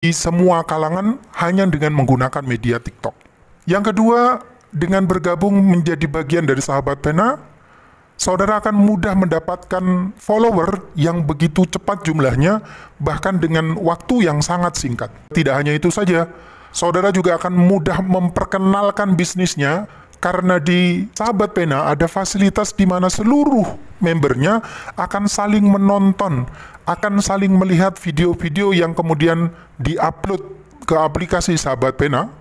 di semua kalangan hanya dengan menggunakan media TikTok. Yang kedua, dengan bergabung menjadi bagian dari sahabat pena, saudara akan mudah mendapatkan follower yang begitu cepat jumlahnya, bahkan dengan waktu yang sangat singkat. Tidak hanya itu saja, saudara juga akan mudah memperkenalkan bisnisnya karena di sahabat pena ada fasilitas di mana seluruh membernya akan saling menonton, akan saling melihat video-video yang kemudian diupload ke aplikasi Sahabat Pena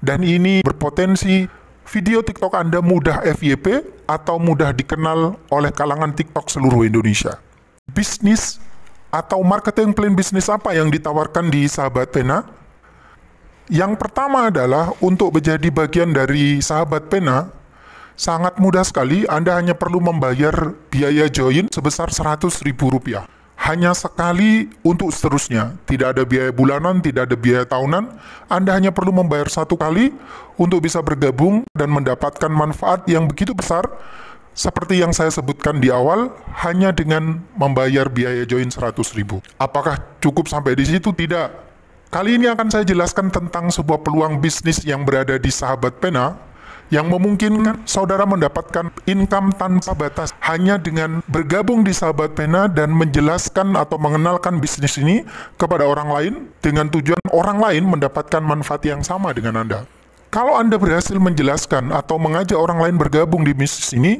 dan ini berpotensi video TikTok Anda mudah FYP atau mudah dikenal oleh kalangan TikTok seluruh Indonesia. Bisnis atau marketing plan bisnis apa yang ditawarkan di Sahabat Pena? Yang pertama adalah untuk menjadi bagian dari Sahabat Pena, Sangat mudah sekali, Anda hanya perlu membayar biaya join sebesar Rp100.000. Hanya sekali untuk seterusnya, tidak ada biaya bulanan, tidak ada biaya tahunan. Anda hanya perlu membayar satu kali untuk bisa bergabung dan mendapatkan manfaat yang begitu besar seperti yang saya sebutkan di awal, hanya dengan membayar biaya join rp ribu. Apakah cukup sampai di situ? Tidak. Kali ini akan saya jelaskan tentang sebuah peluang bisnis yang berada di sahabat pena, yang memungkinkan saudara mendapatkan income tanpa batas hanya dengan bergabung di Sahabat Pena dan menjelaskan atau mengenalkan bisnis ini kepada orang lain dengan tujuan orang lain mendapatkan manfaat yang sama dengan Anda. Kalau Anda berhasil menjelaskan atau mengajak orang lain bergabung di bisnis ini,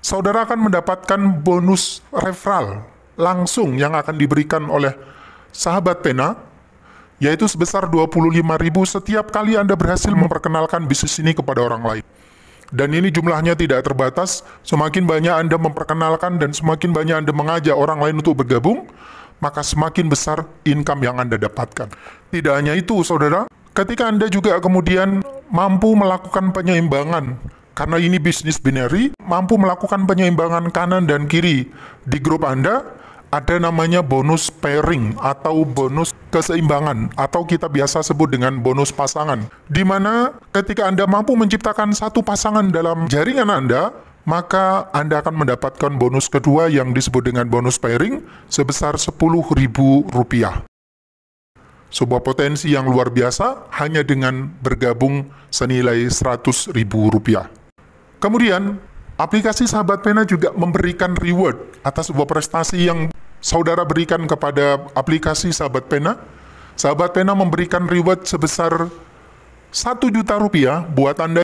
saudara akan mendapatkan bonus referral langsung yang akan diberikan oleh Sahabat Pena yaitu sebesar 25.000 setiap kali Anda berhasil memperkenalkan bisnis ini kepada orang lain. Dan ini jumlahnya tidak terbatas, semakin banyak Anda memperkenalkan dan semakin banyak Anda mengajak orang lain untuk bergabung, maka semakin besar income yang Anda dapatkan. Tidak hanya itu, Saudara, ketika Anda juga kemudian mampu melakukan penyeimbangan karena ini bisnis binary, mampu melakukan penyeimbangan kanan dan kiri di grup Anda, ada namanya bonus pairing atau bonus keseimbangan atau kita biasa sebut dengan bonus pasangan. Di mana ketika Anda mampu menciptakan satu pasangan dalam jaringan Anda, maka Anda akan mendapatkan bonus kedua yang disebut dengan bonus pairing sebesar Rp10.000. Sebuah potensi yang luar biasa hanya dengan bergabung senilai Rp100.000. Kemudian, aplikasi Sahabat Pena juga memberikan reward atas sebuah prestasi yang saudara berikan kepada aplikasi Sahabat Pena, Sahabat Pena memberikan reward sebesar satu juta rupiah buat Anda